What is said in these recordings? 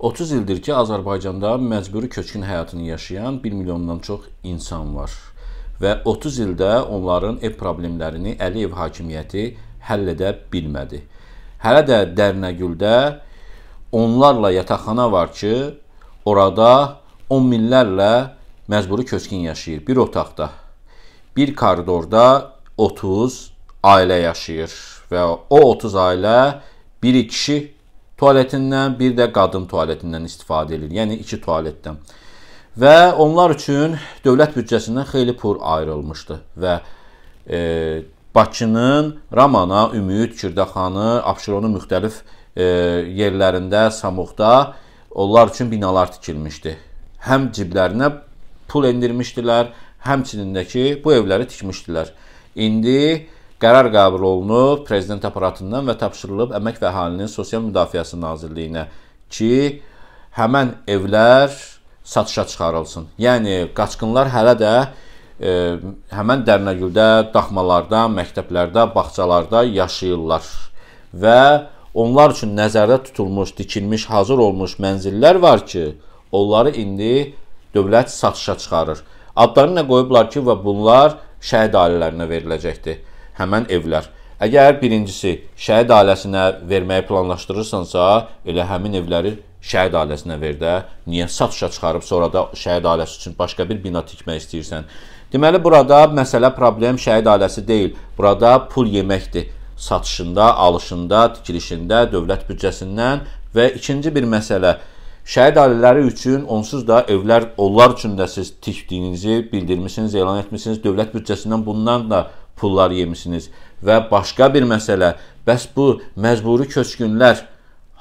30 ildir ki, Azərbaycanda məcburi köçkün həyatını yaşayan 1 milyondan çox insan var və 30 ildə onların ev problemlərini Əliyev hakimiyyəti həll edə bilmədi. Hələ də Dərnəgüldə onlarla yataqxana var ki, orada 10 minlərlə məcburi köçkün yaşayır bir otaqda. Bir koridorda 30 ailə yaşayır və o 30 ailə biri kişi, tualetindən, bir də qadın tualetindən istifadə edir. Yəni iki tualetdən. Və onlar üçün dövlət büdcəsindən xeyli pul ayrılmışdı və e, Bakının Ramana, Ümid, Kürdəxanı, Abşeronun müxtəlif e, yerlərində, Samuqda onlar üçün binalar tikilmişdi. Həm ciblərinə pul endirmişdilər, həmçinin də ki, bu evləri tikmişdilər. İndi Qərar qəbul olunub Prezident aparatından və tapşırılıb Əmək və Əhalinin Sosial Müdafiəsi Nazirliyinə ki, həmən evlər satışa çıxarılsın. Yəni qaçqınlar hələ də e, həmən Dərnəgüldə, daxmalarda, məktəblərdə, bağçalarda yaşayırlar və onlar üçün nəzərdə tutulmuş, tikilmiş, hazır olmuş mənzillər var ki, onları indi dövlət satışa çıxarır. Adlarını nə qoyublar ki, və bunlar şəhid ailələrinə veriləcəkdir həmən evlər. Əgər birincisi şəhid ailəsinə verməyi planlaşdırırsansa, elə həmin evləri şəhid ailəsinə ver də. Niyə satışa çıxarıb sonra da şəhid ailəsi üçün başqa bir bina tikmək istəyirsən? Deməli burada məsələ problem şəhid ailəsi deyil. Burada pul yeməkdir. Satışında, alışında, tikilişində, dövlət büdcəsindən və ikinci bir məsələ Şəhid ailələri üçün onsuz da evlər onlar üçün də siz tikdiyinizi bildirmisiniz, elan etmisiniz. Dövlət büdcəsindən bundan da pullar yemisiniz. Və başqa bir məsələ, bəs bu məcburi köçkünlər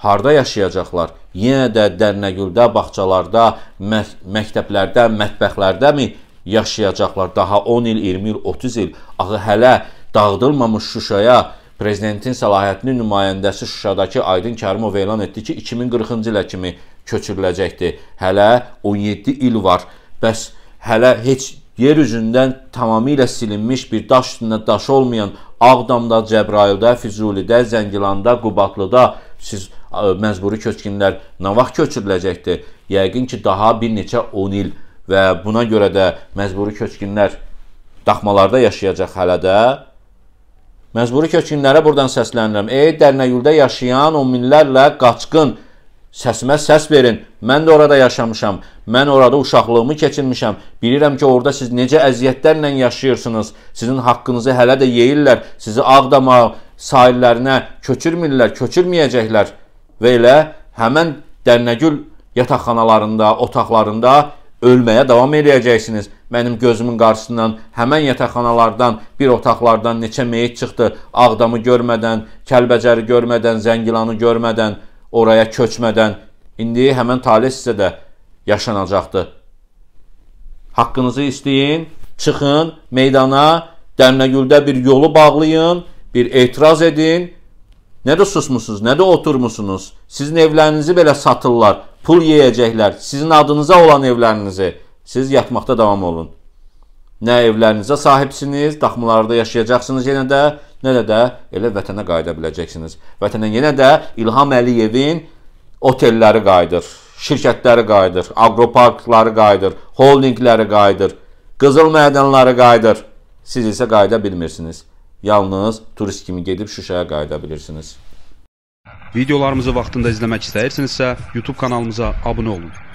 harda yaşayacaqlar? Yenə də Dərnəgüldə, bağçalarda, mək məktəblərdə, mətbəxlərdəmi yaşayacaqlar? Daha 10 il, 20 il, 30 il. Axı hələ dağıdılmamış Şuşaya prezidentin səlahiyyətli nümayəndəsi Şuşadakı Aydın Kərimov elan etdi ki, 2040-cı ilə kimi köçürüləcəkdir. Hələ 17 il var. Bəs hələ heç yer üzündən tamamilə silinmiş bir daş üstündə daş olmayan Ağdamda, Cəbrayılda, Füzulidə, Zəngilanda, Qubatlıda siz ə, məcburi köçkünlər nə vaxt köçürüləcəkdir? Yəqin ki, daha bir neçə 10 il və buna görə də məcburi köçkünlər daxmalarda yaşayacaq hələ də. Məcburi köçkünlərə buradan səslənirəm. Ey Dərnəyulda yaşayan on minlərlə qaçqın Səsimə səs verin. Mən də orada yaşamışam. Mən orada uşaqlığımı keçirmişəm. Bilirəm ki, orada siz necə əziyyətlərlə yaşayırsınız. Sizin haqqınızı hələ də yeyirlər. Sizi Ağdama sahillərinə köçürmürlər, köçürməyəcəklər. Və elə həmin Dərnəgül yataqxanalarında, otaqlarında ölməyə davam edəcəksiniz. Mənim gözümün qarşısından həmin yataqxanalardan, bir otaqlardan neçə meyit çıxdı. Ağdamı görmədən, Kəlbəcəri görmədən, Zəngilanı görmədən oraya köçmədən indi həmən talih sizə də yaşanacaqdır. Haqqınızı istəyin, çıxın meydana, Dərnəgüldə bir yolu bağlayın, bir etiraz edin. Nə də susmusunuz, nə də oturmusunuz. Sizin evlərinizi belə satırlar, pul yeyəcəklər. Sizin adınıza olan evlərinizi siz yatmaqda davam olun. Nə evlərinizə sahibsiniz, daxmalarda yaşayacaqsınız yenə də, Nə də elə vətənə qayıda biləcəksiniz. Vətənə yenə də İlham Əliyevin otelləri qayıdır, şirkətləri qayıdır, aqroparkları qayıdır, holdingləri qayıdır, qızıl mədənləri qayıdır. Siz isə qayıda bilmirsiniz. Yalnız turist kimi gedib Şuşaya qayıda bilirsiniz. Videolarımızı vaxtında izləmək istəyirsinizsə, YouTube kanalımıza abunə olun.